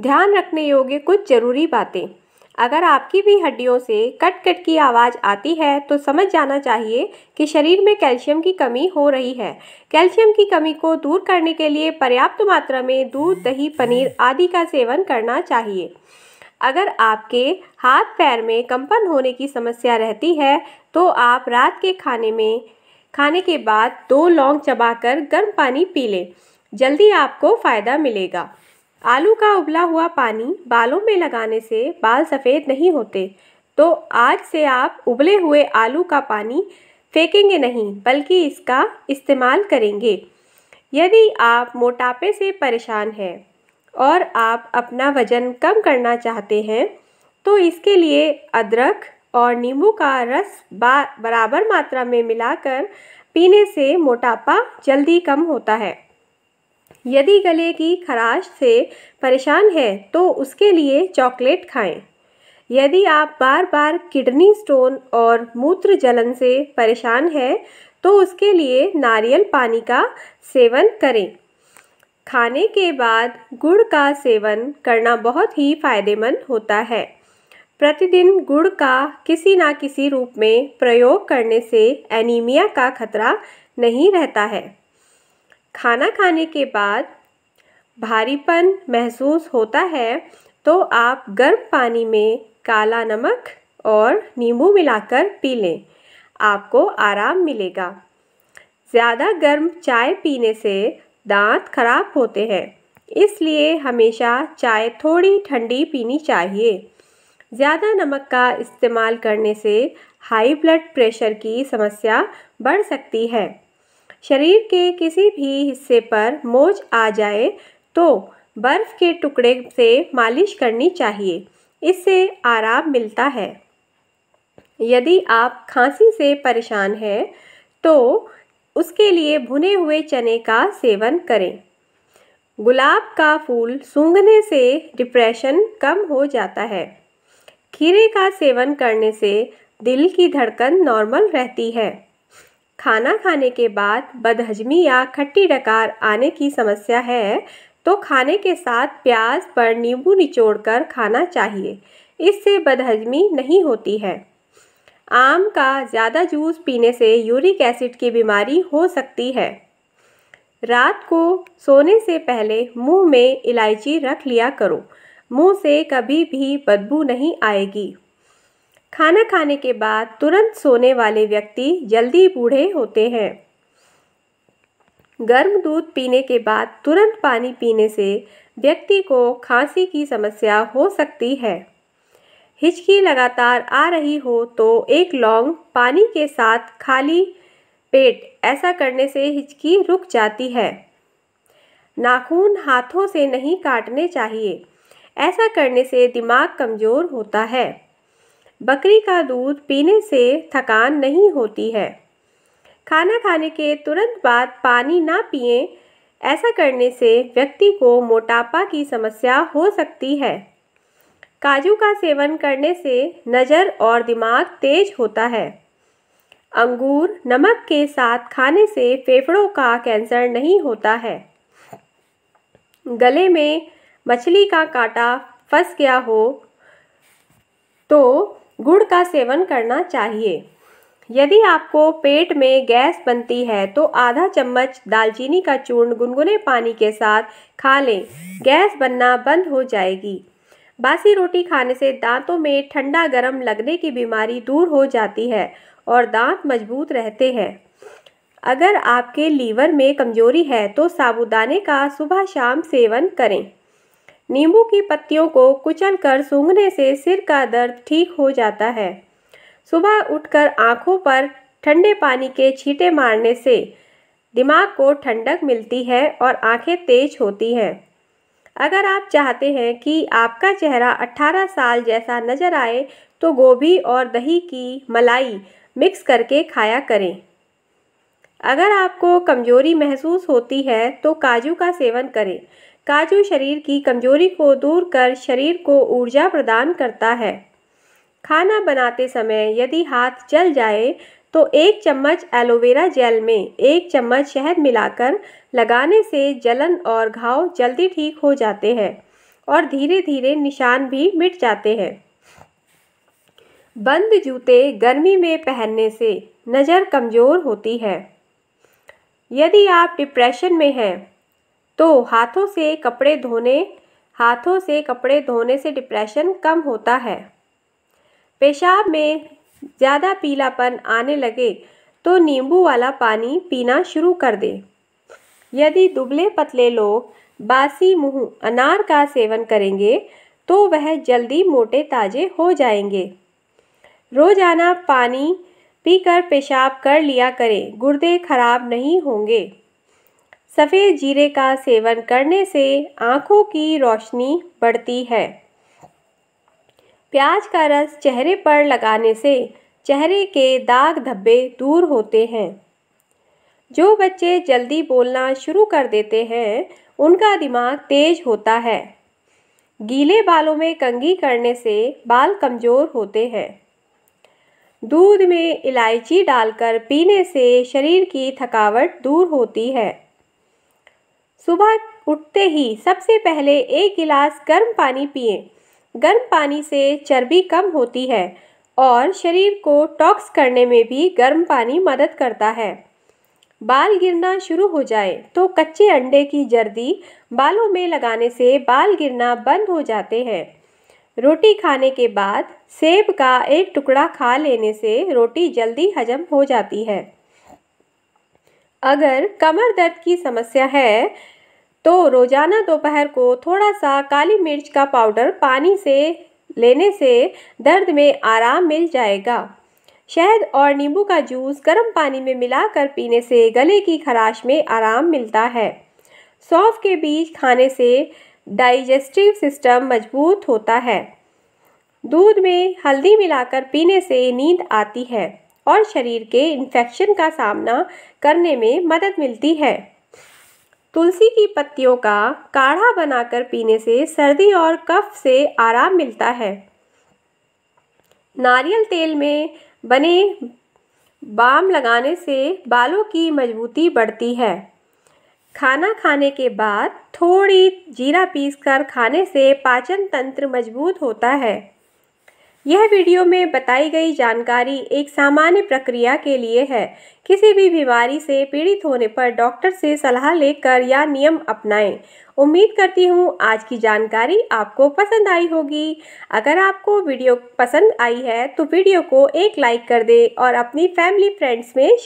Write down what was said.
ध्यान रखने योग्य कुछ ज़रूरी बातें अगर आपकी भी हड्डियों से कट कट की आवाज़ आती है तो समझ जाना चाहिए कि शरीर में कैल्शियम की कमी हो रही है कैल्शियम की कमी को दूर करने के लिए पर्याप्त मात्रा में दूध दही पनीर आदि का सेवन करना चाहिए अगर आपके हाथ पैर में कंपन होने की समस्या रहती है तो आप रात के खाने में खाने के बाद दो लौंग चबाकर गर्म पानी पी लें जल्दी आपको फ़ायदा मिलेगा आलू का उबला हुआ पानी बालों में लगाने से बाल सफ़ेद नहीं होते तो आज से आप उबले हुए आलू का पानी फेंकेंगे नहीं बल्कि इसका इस्तेमाल करेंगे यदि आप मोटापे से परेशान हैं और आप अपना वज़न कम करना चाहते हैं तो इसके लिए अदरक और नींबू का रस बराबर मात्रा में मिलाकर पीने से मोटापा जल्दी कम होता है यदि गले की खराश से परेशान है तो उसके लिए चॉकलेट खाएं। यदि आप बार बार किडनी स्टोन और मूत्र जलन से परेशान है तो उसके लिए नारियल पानी का सेवन करें खाने के बाद गुड़ का सेवन करना बहुत ही फायदेमंद होता है प्रतिदिन गुड़ का किसी ना किसी रूप में प्रयोग करने से एनीमिया का खतरा नहीं रहता है खाना खाने के बाद भारीपन महसूस होता है तो आप गर्म पानी में काला नमक और नींबू मिलाकर पी लें आपको आराम मिलेगा ज़्यादा गर्म चाय पीने से दांत खराब होते हैं इसलिए हमेशा चाय थोड़ी ठंडी पीनी चाहिए ज़्यादा नमक का इस्तेमाल करने से हाई ब्लड प्रेशर की समस्या बढ़ सकती है शरीर के किसी भी हिस्से पर मोज आ जाए तो बर्फ़ के टुकड़े से मालिश करनी चाहिए इससे आराम मिलता है यदि आप खांसी से परेशान हैं तो उसके लिए भुने हुए चने का सेवन करें गुलाब का फूल सूंघने से डिप्रेशन कम हो जाता है खीरे का सेवन करने से दिल की धड़कन नॉर्मल रहती है खाना खाने के बाद बदहजमी या खट्टी डकार आने की समस्या है तो खाने के साथ प्याज पर नींबू निचोड़कर खाना चाहिए इससे बदहजमी नहीं होती है आम का ज़्यादा जूस पीने से यूरिक एसिड की बीमारी हो सकती है रात को सोने से पहले मुंह में इलायची रख लिया करो मुंह से कभी भी बदबू नहीं आएगी खाना खाने के बाद तुरंत सोने वाले व्यक्ति जल्दी बूढ़े होते हैं गर्म दूध पीने के बाद तुरंत पानी पीने से व्यक्ति को खांसी की समस्या हो सकती है हिचकी लगातार आ रही हो तो एक लौंग पानी के साथ खाली पेट ऐसा करने से हिचकी रुक जाती है नाखून हाथों से नहीं काटने चाहिए ऐसा करने से दिमाग कमज़ोर होता है बकरी का दूध पीने से थकान नहीं होती है खाना खाने के तुरंत बाद पानी ना पिए ऐसा करने से व्यक्ति को मोटापा की समस्या हो सकती है काजू का सेवन करने से नज़र और दिमाग तेज होता है अंगूर नमक के साथ खाने से फेफड़ों का कैंसर नहीं होता है गले में मछली का कांटा फंस गया हो तो गुड़ का सेवन करना चाहिए यदि आपको पेट में गैस बनती है तो आधा चम्मच दालचीनी का चूर्ण गुनगुने पानी के साथ खा लें गैस बनना बंद हो जाएगी बासी रोटी खाने से दांतों में ठंडा गर्म लगने की बीमारी दूर हो जाती है और दांत मजबूत रहते हैं अगर आपके लीवर में कमजोरी है तो साबुदाने का सुबह शाम सेवन करें नींबू की पत्तियों को कुचलकर सूंघने से सिर का दर्द ठीक हो जाता है सुबह उठकर आँखों पर ठंडे पानी के छींटे मारने से दिमाग को ठंडक मिलती है और आंखें तेज होती हैं अगर आप चाहते हैं कि आपका चेहरा 18 साल जैसा नज़र आए तो गोभी और दही की मलाई मिक्स करके खाया करें अगर आपको कमजोरी महसूस होती है तो काजू का सेवन करें काजू शरीर की कमजोरी को दूर कर शरीर को ऊर्जा प्रदान करता है खाना बनाते समय यदि हाथ जल जाए तो एक चम्मच एलोवेरा जेल में एक चम्मच शहद मिलाकर लगाने से जलन और घाव जल्दी ठीक हो जाते हैं और धीरे धीरे निशान भी मिट जाते हैं बंद जूते गर्मी में पहनने से नज़र कमज़ोर होती है यदि आप डिप्रेशन में हैं तो हाथों से कपड़े धोने हाथों से कपड़े धोने से डिप्रेशन कम होता है पेशाब में ज़्यादा पीलापन आने लगे तो नींबू वाला पानी पीना शुरू कर दें यदि दुबले पतले लोग बासी मुँह अनार का सेवन करेंगे तो वह जल्दी मोटे ताजे हो जाएंगे रोज़ाना पानी पीकर पेशाब कर लिया करें गुर्दे खराब नहीं होंगे सफ़ेद जीरे का सेवन करने से आँखों की रोशनी बढ़ती है प्याज का रस चेहरे पर लगाने से चेहरे के दाग धब्बे दूर होते हैं जो बच्चे जल्दी बोलना शुरू कर देते हैं उनका दिमाग तेज होता है गीले बालों में कंघी करने से बाल कमज़ोर होते हैं दूध में इलायची डालकर पीने से शरीर की थकावट दूर होती है सुबह उठते ही सबसे पहले एक गिलास गर्म पानी पिए गर्म पानी से चर्बी कम होती है और शरीर को टॉक्स करने में भी गर्म पानी मदद करता है बाल गिरना शुरू हो जाए तो कच्चे अंडे की जर्दी बालों में लगाने से बाल गिरना बंद हो जाते हैं रोटी खाने के बाद सेब का एक टुकड़ा खा लेने से रोटी जल्दी हजम हो जाती है अगर कमर दर्द की समस्या है तो रोज़ाना दोपहर को थोड़ा सा काली मिर्च का पाउडर पानी से लेने से दर्द में आराम मिल जाएगा शहद और नींबू का जूस गर्म पानी में मिलाकर पीने से गले की खराश में आराम मिलता है सौंफ के बीज खाने से डाइजेस्टिव सिस्टम मजबूत होता है दूध में हल्दी मिलाकर पीने से नींद आती है और शरीर के इन्फेक्शन का सामना करने में मदद मिलती है तुलसी की पत्तियों का काढ़ा बनाकर पीने से सर्दी और कफ से आराम मिलता है नारियल तेल में बने बाम लगाने से बालों की मजबूती बढ़ती है खाना खाने के बाद थोड़ी जीरा पीसकर खाने से पाचन तंत्र मजबूत होता है यह वीडियो में बताई गई जानकारी एक सामान्य प्रक्रिया के लिए है किसी भी बीमारी से पीड़ित होने पर डॉक्टर से सलाह लेकर या नियम अपनाएं। उम्मीद करती हूँ आज की जानकारी आपको पसंद आई होगी अगर आपको वीडियो पसंद आई है तो वीडियो को एक लाइक कर दें और अपनी फैमिली फ्रेंड्स में